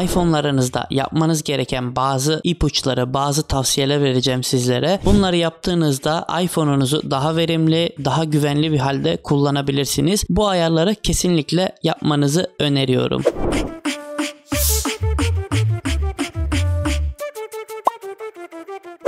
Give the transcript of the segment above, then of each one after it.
iPhone'larınızda yapmanız gereken bazı ipuçları, bazı tavsiyeler vereceğim sizlere. Bunları yaptığınızda iPhone'unuzu daha verimli, daha güvenli bir halde kullanabilirsiniz. Bu ayarları kesinlikle yapmanızı öneriyorum.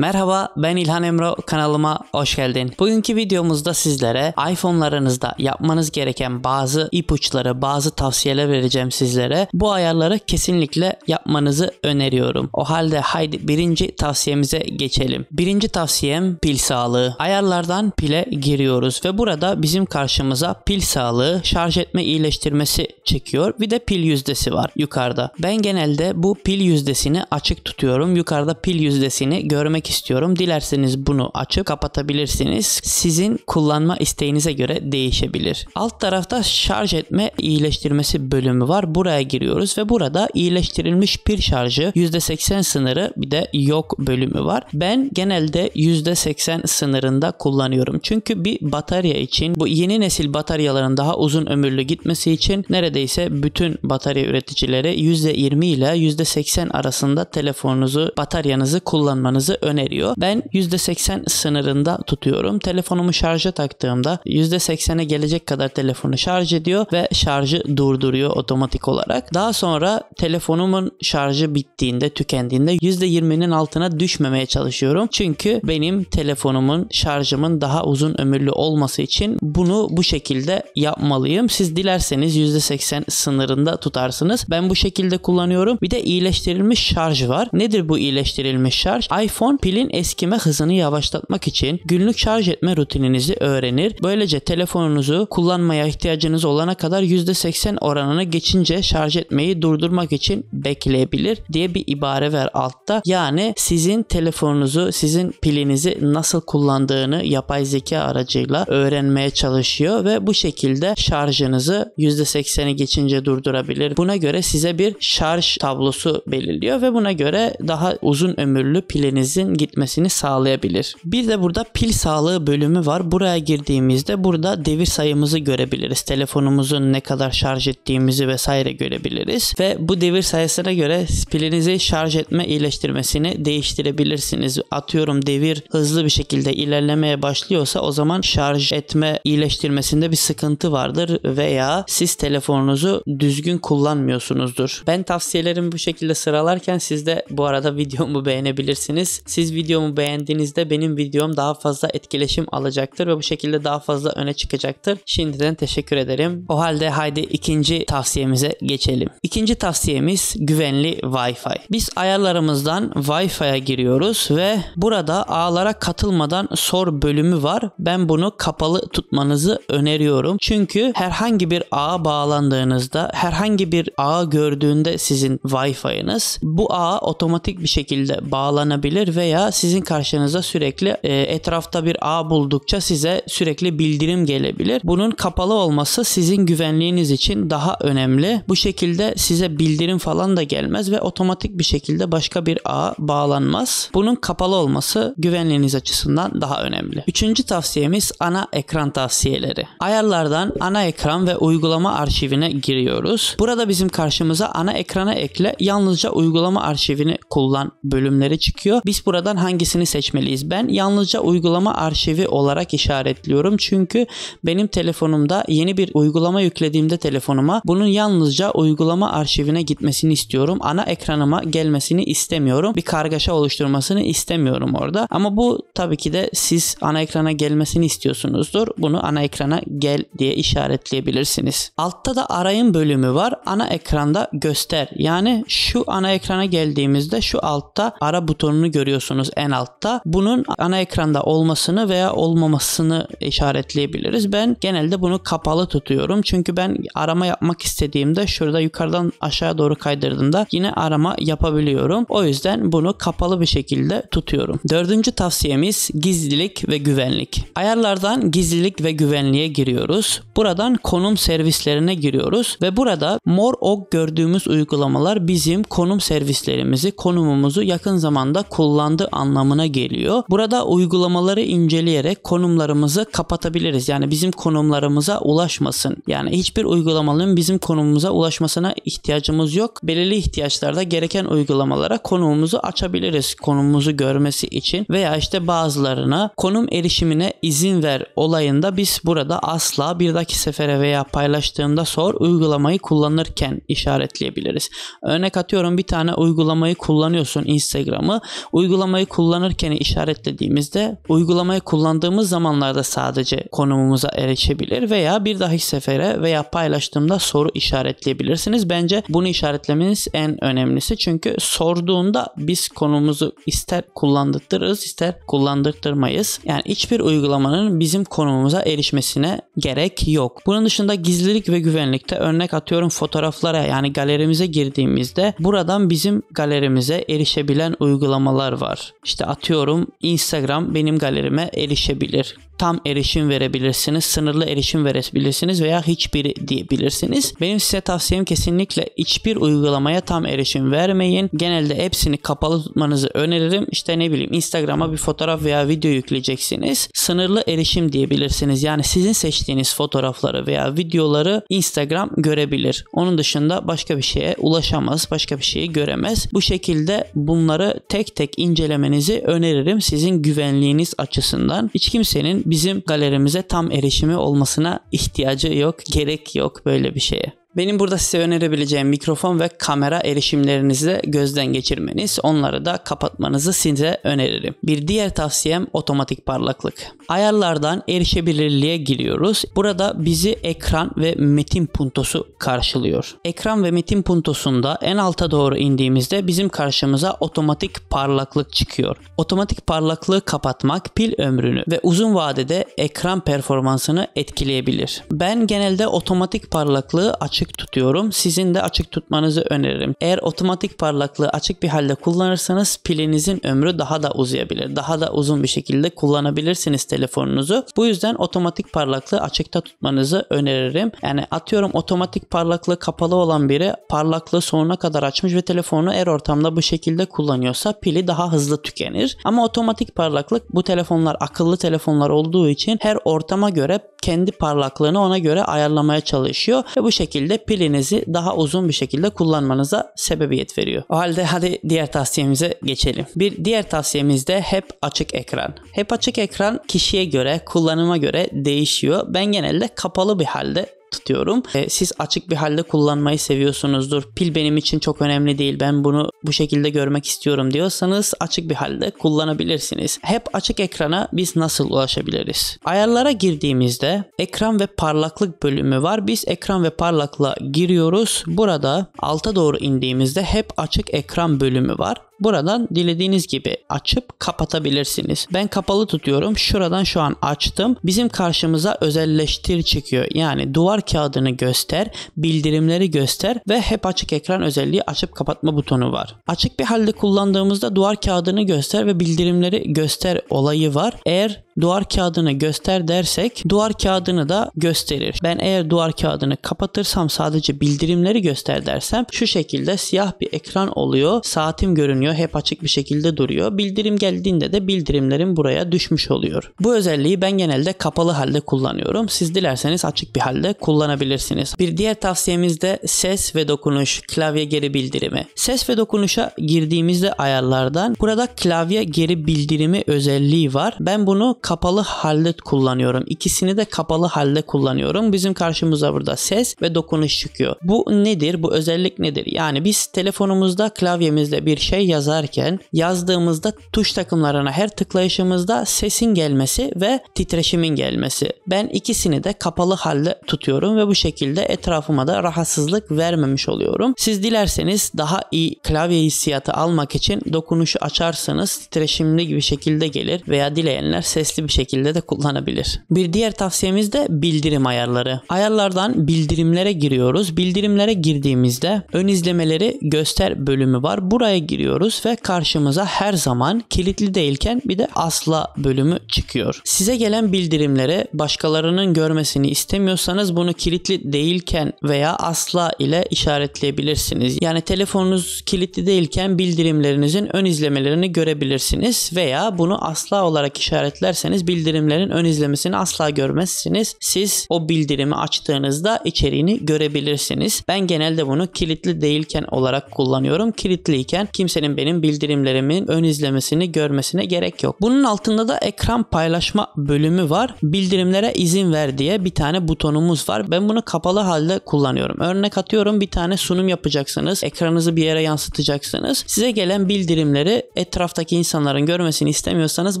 Merhaba ben İlhan Emro kanalıma hoş geldin. Bugünkü videomuzda sizlere iPhone'larınızda yapmanız gereken bazı ipuçları, bazı tavsiyeler vereceğim sizlere. Bu ayarları kesinlikle yapmanızı öneriyorum. O halde haydi birinci tavsiyemize geçelim. Birinci tavsiyem pil sağlığı. Ayarlardan pile giriyoruz ve burada bizim karşımıza pil sağlığı, şarj etme iyileştirmesi çekiyor. Bir de pil yüzdesi var yukarıda. Ben genelde bu pil yüzdesini açık tutuyorum. Yukarıda pil yüzdesini görmek istiyorum. Dilerseniz bunu açıp kapatabilirsiniz. Sizin kullanma isteğinize göre değişebilir. Alt tarafta şarj etme iyileştirmesi bölümü var. Buraya giriyoruz ve burada iyileştirilmiş bir şarjı %80 sınırı bir de yok bölümü var. Ben genelde %80 sınırında kullanıyorum. Çünkü bir batarya için bu yeni nesil bataryaların daha uzun ömürlü gitmesi için neredeyse bütün batarya üreticileri %20 ile %80 arasında telefonunuzu, bataryanızı kullanmanızı öneriyorum öneriyor. Ben %80 sınırında tutuyorum. Telefonumu şarja taktığımda %80'e gelecek kadar telefonu şarj ediyor ve şarjı durduruyor otomatik olarak. Daha sonra telefonumun şarjı bittiğinde, tükendiğinde %20'nin altına düşmemeye çalışıyorum. Çünkü benim telefonumun şarjımın daha uzun ömürlü olması için bunu bu şekilde yapmalıyım. Siz dilerseniz %80 sınırında tutarsınız. Ben bu şekilde kullanıyorum. Bir de iyileştirilmiş şarj var. Nedir bu iyileştirilmiş şarj? iPhone pilin eskime hızını yavaşlatmak için günlük şarj etme rutininizi öğrenir. Böylece telefonunuzu kullanmaya ihtiyacınız olana kadar %80 oranına geçince şarj etmeyi durdurmak için bekleyebilir diye bir ibare ver altta. Yani sizin telefonunuzu, sizin pilinizi nasıl kullandığını yapay zeka aracıyla öğrenmeye çalışıyor ve bu şekilde şarjınızı %80'i geçince durdurabilir. Buna göre size bir şarj tablosu belirliyor ve buna göre daha uzun ömürlü pilinizin gitmesini sağlayabilir. Bir de burada pil sağlığı bölümü var. Buraya girdiğimizde burada devir sayımızı görebiliriz. Telefonumuzun ne kadar şarj ettiğimizi vesaire görebiliriz. Ve bu devir sayısına göre pilinizi şarj etme iyileştirmesini değiştirebilirsiniz. Atıyorum devir hızlı bir şekilde ilerlemeye başlıyorsa o zaman şarj etme iyileştirmesinde bir sıkıntı vardır veya siz telefonunuzu düzgün kullanmıyorsunuzdur. Ben tavsiyelerimi bu şekilde sıralarken siz de bu arada videomu beğenebilirsiniz. Siz siz videomu beğendiğinizde benim videom daha fazla etkileşim alacaktır ve bu şekilde daha fazla öne çıkacaktır. Şimdiden teşekkür ederim. O halde haydi ikinci tavsiyemize geçelim. İkinci tavsiyemiz güvenli Wi-Fi. Biz ayarlarımızdan Wi-Fi'ye giriyoruz ve burada ağlara katılmadan sor bölümü var. Ben bunu kapalı tutmanızı öneriyorum. Çünkü herhangi bir ağa bağlandığınızda, herhangi bir ağa gördüğünde sizin Wi-Fi'niz bu ağa otomatik bir şekilde bağlanabilir ve veya sizin karşınıza sürekli e, etrafta bir ağ buldukça size sürekli bildirim gelebilir. Bunun kapalı olması sizin güvenliğiniz için daha önemli. Bu şekilde size bildirim falan da gelmez ve otomatik bir şekilde başka bir ağa bağlanmaz. Bunun kapalı olması güvenliğiniz açısından daha önemli. Üçüncü tavsiyemiz ana ekran tavsiyeleri. Ayarlardan ana ekran ve uygulama arşivine giriyoruz. Burada bizim karşımıza ana ekrana ekle yalnızca uygulama arşivini kullan bölümleri çıkıyor. Biz burada Buradan hangisini seçmeliyiz? Ben yalnızca uygulama arşivi olarak işaretliyorum. Çünkü benim telefonumda yeni bir uygulama yüklediğimde telefonuma bunun yalnızca uygulama arşivine gitmesini istiyorum. Ana ekranıma gelmesini istemiyorum. Bir kargaşa oluşturmasını istemiyorum orada. Ama bu tabii ki de siz ana ekrana gelmesini istiyorsunuzdur. Bunu ana ekrana gel diye işaretleyebilirsiniz. Altta da arayın bölümü var. Ana ekranda göster. Yani şu ana ekrana geldiğimizde şu altta ara butonunu görüyorsunuz en altta. Bunun ana ekranda olmasını veya olmamasını işaretleyebiliriz. Ben genelde bunu kapalı tutuyorum. Çünkü ben arama yapmak istediğimde şurada yukarıdan aşağıya doğru kaydırdığımda yine arama yapabiliyorum. O yüzden bunu kapalı bir şekilde tutuyorum. Dördüncü tavsiyemiz seçeneğimiz gizlilik ve güvenlik. Ayarlardan gizlilik ve güvenliğe giriyoruz. Buradan konum servislerine giriyoruz ve burada mor ok gördüğümüz uygulamalar bizim konum servislerimizi, konumumuzu yakın zamanda kullandı anlamına geliyor. Burada uygulamaları inceleyerek konumlarımızı kapatabiliriz. Yani bizim konumlarımıza ulaşmasın. Yani hiçbir uygulamanın bizim konumumuza ulaşmasına ihtiyacımız yok. Belirli ihtiyaçlarda gereken uygulamalara konumumuzu açabiliriz. Konumumuzu görmesi için veya işte bazılarına konum erişimine izin ver olayında biz burada asla bir dahaki sefere veya paylaştığımda sor uygulamayı kullanırken işaretleyebiliriz. Örnek atıyorum bir tane uygulamayı kullanıyorsun Instagram'ı. Uygulamayı kullanırken işaretlediğimizde uygulamayı kullandığımız zamanlarda sadece konumumuza erişebilir veya bir dahaki sefere veya paylaştığımda soru işaretleyebilirsiniz. Bence bunu işaretlemeniz en önemlisi. Çünkü sorduğunda biz konumuzu ister kullandırırız ister kullandırırız kullandırtmayız. Yani hiçbir uygulamanın bizim konumumuza erişmesine gerek yok. Bunun dışında gizlilik ve güvenlikte örnek atıyorum fotoğraflara yani galerimize girdiğimizde buradan bizim galerimize erişebilen uygulamalar var. İşte atıyorum Instagram benim galerime erişebilir tam erişim verebilirsiniz, sınırlı erişim verebilirsiniz veya hiçbiri diyebilirsiniz. Benim size tavsiyem kesinlikle hiçbir uygulamaya tam erişim vermeyin. Genelde hepsini kapalı tutmanızı öneririm. İşte ne bileyim Instagram'a bir fotoğraf veya video yükleyeceksiniz. Sınırlı erişim diyebilirsiniz. Yani sizin seçtiğiniz fotoğrafları veya videoları Instagram görebilir. Onun dışında başka bir şeye ulaşamaz, başka bir şeyi göremez. Bu şekilde bunları tek tek incelemenizi öneririm sizin güvenliğiniz açısından. Hiç kimsenin bizim galerimize tam erişimi olmasına ihtiyacı yok, gerek yok böyle bir şeye. Benim burada size önerebileceğim mikrofon ve kamera erişimlerinizi gözden geçirmeniz, onları da kapatmanızı size öneririm. Bir diğer tavsiyem otomatik parlaklık. Ayarlardan erişebilirliğe giriyoruz. Burada bizi ekran ve metin puntosu karşılıyor. Ekran ve metin puntosunda en alta doğru indiğimizde bizim karşımıza otomatik parlaklık çıkıyor. Otomatik parlaklığı kapatmak pil ömrünü ve uzun vadede ekran performansını etkileyebilir. Ben genelde otomatik parlaklığı açık açık tutuyorum. Sizin de açık tutmanızı öneririm. Eğer otomatik parlaklığı açık bir halde kullanırsanız pilinizin ömrü daha da uzayabilir. Daha da uzun bir şekilde kullanabilirsiniz telefonunuzu. Bu yüzden otomatik parlaklığı açıkta tutmanızı öneririm. Yani atıyorum otomatik parlaklığı kapalı olan biri parlaklığı sonuna kadar açmış ve telefonu eğer ortamda bu şekilde kullanıyorsa pili daha hızlı tükenir. Ama otomatik parlaklık bu telefonlar akıllı telefonlar olduğu için her ortama göre kendi parlaklığını ona göre ayarlamaya çalışıyor ve bu şekilde şekilde pilinizi daha uzun bir şekilde kullanmanıza sebebiyet veriyor. O halde hadi diğer tavsiyemize geçelim. Bir diğer tavsiyemiz de hep açık ekran. Hep açık ekran kişiye göre, kullanıma göre değişiyor. Ben genelde kapalı bir halde tutuyorum. E, siz açık bir halde kullanmayı seviyorsunuzdur. Pil benim için çok önemli değil. Ben bunu bu şekilde görmek istiyorum diyorsanız açık bir halde kullanabilirsiniz. Hep açık ekrana biz nasıl ulaşabiliriz? Ayarlara girdiğimizde ekran ve parlaklık bölümü var. Biz ekran ve parlakla giriyoruz. Burada alta doğru indiğimizde hep açık ekran bölümü var. Buradan dilediğiniz gibi açıp kapatabilirsiniz. Ben kapalı tutuyorum. Şuradan şu an açtım. Bizim karşımıza özelleştir çıkıyor. Yani duvar kağıdını göster, bildirimleri göster ve hep açık ekran özelliği açıp kapatma butonu var. Açık bir halde kullandığımızda duvar kağıdını göster ve bildirimleri göster olayı var. Eğer duvar kağıdını göster dersek duvar kağıdını da gösterir. Ben eğer duvar kağıdını kapatırsam sadece bildirimleri göster dersem şu şekilde siyah bir ekran oluyor. Saatim görünüyor kapanmıyor. Hep açık bir şekilde duruyor. Bildirim geldiğinde de bildirimlerin buraya düşmüş oluyor. Bu özelliği ben genelde kapalı halde kullanıyorum. Siz dilerseniz açık bir halde kullanabilirsiniz. Bir diğer tavsiyemiz de ses ve dokunuş klavye geri bildirimi. Ses ve dokunuşa girdiğimizde ayarlardan burada klavye geri bildirimi özelliği var. Ben bunu kapalı halde kullanıyorum. İkisini de kapalı halde kullanıyorum. Bizim karşımıza burada ses ve dokunuş çıkıyor. Bu nedir? Bu özellik nedir? Yani biz telefonumuzda klavyemizde bir şey yaz yazarken yazdığımızda tuş takımlarına her tıklayışımızda sesin gelmesi ve titreşimin gelmesi. Ben ikisini de kapalı halde tutuyorum ve bu şekilde etrafıma da rahatsızlık vermemiş oluyorum. Siz dilerseniz daha iyi klavye hissiyatı almak için dokunuşu açarsanız titreşimli gibi şekilde gelir veya dileyenler sesli bir şekilde de kullanabilir. Bir diğer tavsiyemiz de bildirim ayarları. Ayarlardan bildirimlere giriyoruz. Bildirimlere girdiğimizde ön izlemeleri göster bölümü var. Buraya giriyoruz görüyoruz ve karşımıza her zaman kilitli değilken bir de asla bölümü çıkıyor. Size gelen bildirimlere başkalarının görmesini istemiyorsanız bunu kilitli değilken veya asla ile işaretleyebilirsiniz. Yani telefonunuz kilitli değilken bildirimlerinizin ön izlemelerini görebilirsiniz veya bunu asla olarak işaretlerseniz bildirimlerin ön izlemesini asla görmezsiniz. Siz o bildirimi açtığınızda içeriğini görebilirsiniz. Ben genelde bunu kilitli değilken olarak kullanıyorum. Kilitliyken kimsenin kimsenin benim bildirimlerimin ön izlemesini görmesine gerek yok. Bunun altında da ekran paylaşma bölümü var. Bildirimlere izin ver diye bir tane butonumuz var. Ben bunu kapalı halde kullanıyorum. Örnek atıyorum bir tane sunum yapacaksınız. Ekranınızı bir yere yansıtacaksınız. Size gelen bildirimleri etraftaki insanların görmesini istemiyorsanız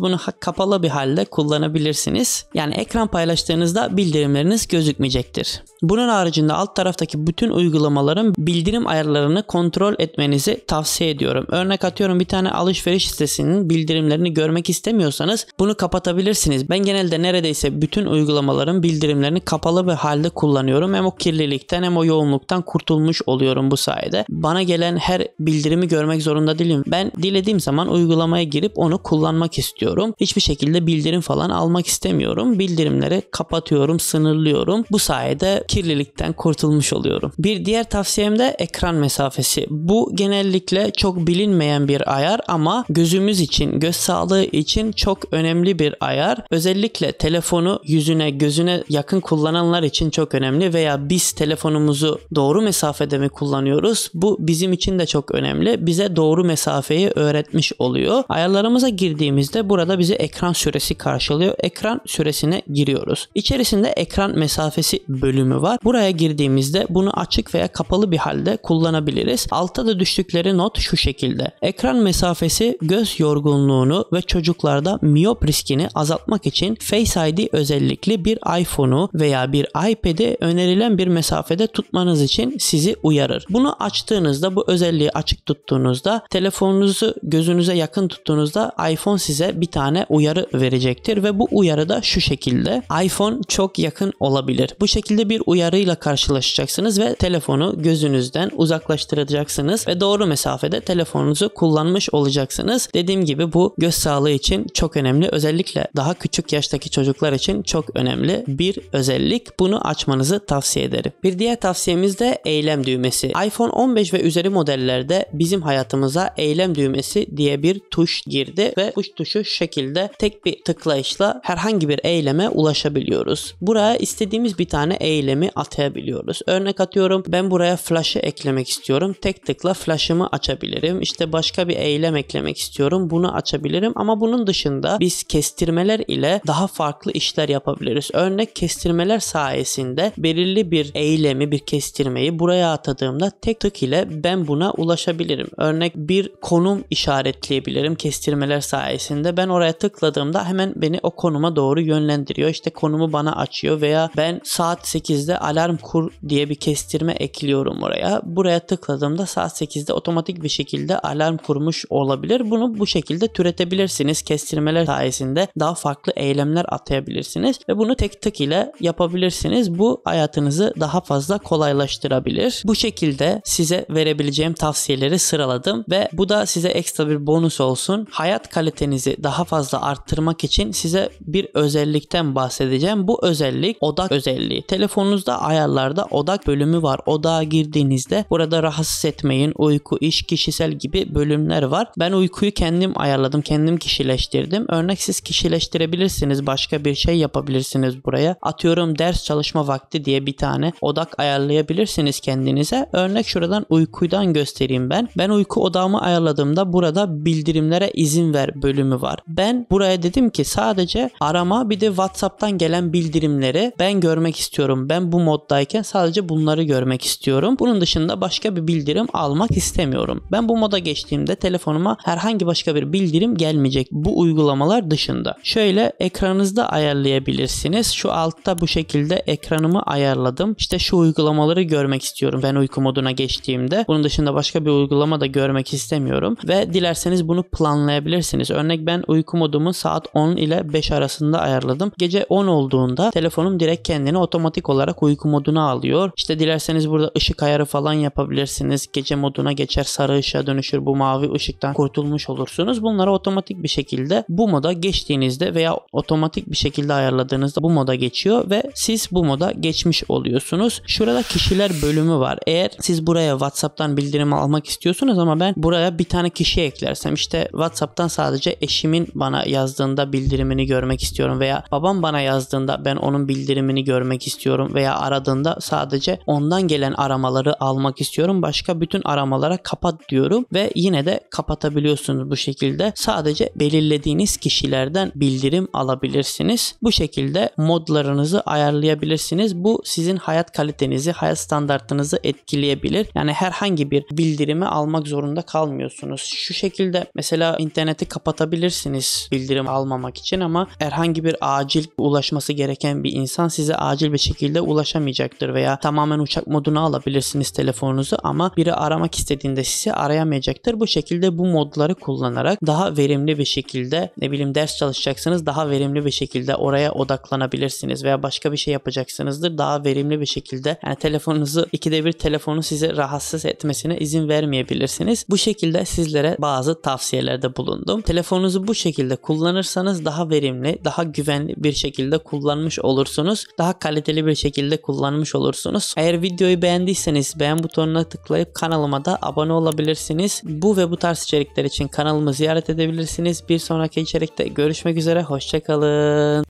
bunu kapalı bir halde kullanabilirsiniz. Yani ekran paylaştığınızda bildirimleriniz gözükmeyecektir. Bunun haricinde alt taraftaki bütün uygulamaların bildirim ayarlarını kontrol etmenizi tavsiye ediyorum. Örnek atıyorum bir tane alışveriş sitesinin bildirimlerini görmek istemiyorsanız bunu kapatabilirsiniz. Ben genelde neredeyse bütün uygulamaların bildirimlerini kapalı bir halde kullanıyorum. Hem o kirlilikten hem o yoğunluktan kurtulmuş oluyorum bu sayede. Bana gelen her bildirimi görmek zorunda değilim. Ben dilediğim zaman uygulamaya girip onu kullanmak istiyorum. Hiçbir şekilde bildirim falan almak istemiyorum. Bildirimleri kapatıyorum, sınırlıyorum. Bu sayede kirlilikten kurtulmuş oluyorum. Bir diğer tavsiyem de ekran mesafesi. Bu genellikle çok bilin bilinmeyen bir ayar ama gözümüz için, göz sağlığı için çok önemli bir ayar. Özellikle telefonu yüzüne, gözüne yakın kullananlar için çok önemli veya biz telefonumuzu doğru mesafede mi kullanıyoruz? Bu bizim için de çok önemli. Bize doğru mesafeyi öğretmiş oluyor. Ayarlarımıza girdiğimizde burada bizi ekran süresi karşılıyor. Ekran süresine giriyoruz. İçerisinde ekran mesafesi bölümü var. Buraya girdiğimizde bunu açık veya kapalı bir halde kullanabiliriz. Altta da düştükleri not şu şekilde şekilde. Ekran mesafesi göz yorgunluğunu ve çocuklarda miyop riskini azaltmak için Face ID özellikli bir iPhone'u veya bir iPad'i önerilen bir mesafede tutmanız için sizi uyarır. Bunu açtığınızda bu özelliği açık tuttuğunuzda telefonunuzu gözünüze yakın tuttuğunuzda iPhone size bir tane uyarı verecektir ve bu uyarı da şu şekilde iPhone çok yakın olabilir. Bu şekilde bir uyarıyla karşılaşacaksınız ve telefonu gözünüzden uzaklaştıracaksınız ve doğru mesafede telefonu videomuzu kullanmış olacaksınız. Dediğim gibi bu göz sağlığı için çok önemli. Özellikle daha küçük yaştaki çocuklar için çok önemli bir özellik. Bunu açmanızı tavsiye ederim. Bir diğer tavsiyemiz de eylem düğmesi. iPhone 15 ve üzeri modellerde bizim hayatımıza eylem düğmesi diye bir tuş girdi ve bu tuşu şekilde tek bir tıklayışla herhangi bir eyleme ulaşabiliyoruz. Buraya istediğimiz bir tane eylemi atayabiliyoruz. Örnek atıyorum ben buraya flash'ı eklemek istiyorum. Tek tıkla flash'ımı açabilirim. İşte işte başka bir eylem eklemek istiyorum. Bunu açabilirim ama bunun dışında biz kestirmeler ile daha farklı işler yapabiliriz. Örnek kestirmeler sayesinde belirli bir eylemi, bir kestirmeyi buraya atadığımda tek tık ile ben buna ulaşabilirim. Örnek bir konum işaretleyebilirim kestirmeler sayesinde. Ben oraya tıkladığımda hemen beni o konuma doğru yönlendiriyor. İşte konumu bana açıyor veya ben saat 8'de alarm kur diye bir kestirme ekliyorum oraya. Buraya tıkladığımda saat 8'de otomatik bir şekilde alarm kurmuş olabilir. Bunu bu şekilde türetebilirsiniz. Kestirmeler sayesinde daha farklı eylemler atayabilirsiniz ve bunu tek tık ile yapabilirsiniz. Bu hayatınızı daha fazla kolaylaştırabilir. Bu şekilde size verebileceğim tavsiyeleri sıraladım ve bu da size ekstra bir bonus olsun. Hayat kalitenizi daha fazla arttırmak için size bir özellikten bahsedeceğim. Bu özellik odak özelliği. Telefonunuzda ayarlarda odak bölümü var. Odağa girdiğinizde burada rahatsız etmeyin, uyku, iş, kişisel gibi gibi bölümler var. Ben uykuyu kendim ayarladım, kendim kişileştirdim. Örnek siz kişileştirebilirsiniz, başka bir şey yapabilirsiniz buraya. Atıyorum ders çalışma vakti diye bir tane odak ayarlayabilirsiniz kendinize. Örnek şuradan uykudan göstereyim ben. Ben uyku odamı ayarladığımda burada bildirimlere izin ver bölümü var. Ben buraya dedim ki sadece arama bir de WhatsApp'tan gelen bildirimleri ben görmek istiyorum. Ben bu moddayken sadece bunları görmek istiyorum. Bunun dışında başka bir bildirim almak istemiyorum. Ben bu moda geçtiğimde telefonuma herhangi başka bir bildirim gelmeyecek bu uygulamalar dışında. Şöyle ekranınızda ayarlayabilirsiniz. Şu altta bu şekilde ekranımı ayarladım. İşte şu uygulamaları görmek istiyorum ben uyku moduna geçtiğimde. Bunun dışında başka bir uygulama da görmek istemiyorum ve dilerseniz bunu planlayabilirsiniz. Örnek ben uyku modumu saat 10 ile 5 arasında ayarladım. Gece 10 olduğunda telefonum direkt kendini otomatik olarak uyku moduna alıyor. İşte dilerseniz burada ışık ayarı falan yapabilirsiniz. Gece moduna geçer sarı ışığa dönüş oluşur bu mavi ışıktan kurtulmuş olursunuz. Bunları otomatik bir şekilde bu moda geçtiğinizde veya otomatik bir şekilde ayarladığınızda bu moda geçiyor ve siz bu moda geçmiş oluyorsunuz. Şurada kişiler bölümü var. Eğer siz buraya WhatsApp'tan bildirim almak istiyorsunuz ama ben buraya bir tane kişi eklersem işte WhatsApp'tan sadece eşimin bana yazdığında bildirimini görmek istiyorum veya babam bana yazdığında ben onun bildirimini görmek istiyorum veya aradığında sadece ondan gelen aramaları almak istiyorum. Başka bütün aramalara kapat diyorum ve ve yine de kapatabiliyorsunuz bu şekilde. Sadece belirlediğiniz kişilerden bildirim alabilirsiniz. Bu şekilde modlarınızı ayarlayabilirsiniz. Bu sizin hayat kalitenizi, hayat standartınızı etkileyebilir. Yani herhangi bir bildirimi almak zorunda kalmıyorsunuz. Şu şekilde mesela interneti kapatabilirsiniz bildirim almamak için ama herhangi bir acil ulaşması gereken bir insan size acil bir şekilde ulaşamayacaktır veya tamamen uçak moduna alabilirsiniz telefonunuzu ama biri aramak istediğinde sizi arayamayacak olacaktır. Bu şekilde bu modları kullanarak daha verimli bir şekilde ne bileyim ders çalışacaksanız daha verimli bir şekilde oraya odaklanabilirsiniz veya başka bir şey yapacaksınızdır daha verimli bir şekilde yani telefonunuzu ikide bir telefonu sizi rahatsız etmesine izin vermeyebilirsiniz. Bu şekilde sizlere bazı tavsiyelerde bulundum. Telefonunuzu bu şekilde kullanırsanız daha verimli, daha güvenli bir şekilde kullanmış olursunuz. Daha kaliteli bir şekilde kullanmış olursunuz. Eğer videoyu beğendiyseniz beğen butonuna tıklayıp kanalıma da abone olabilirsiniz. Bu ve bu tarz içerikler için kanalımı ziyaret edebilirsiniz. Bir sonraki içerikte görüşmek üzere. Hoşçakalın.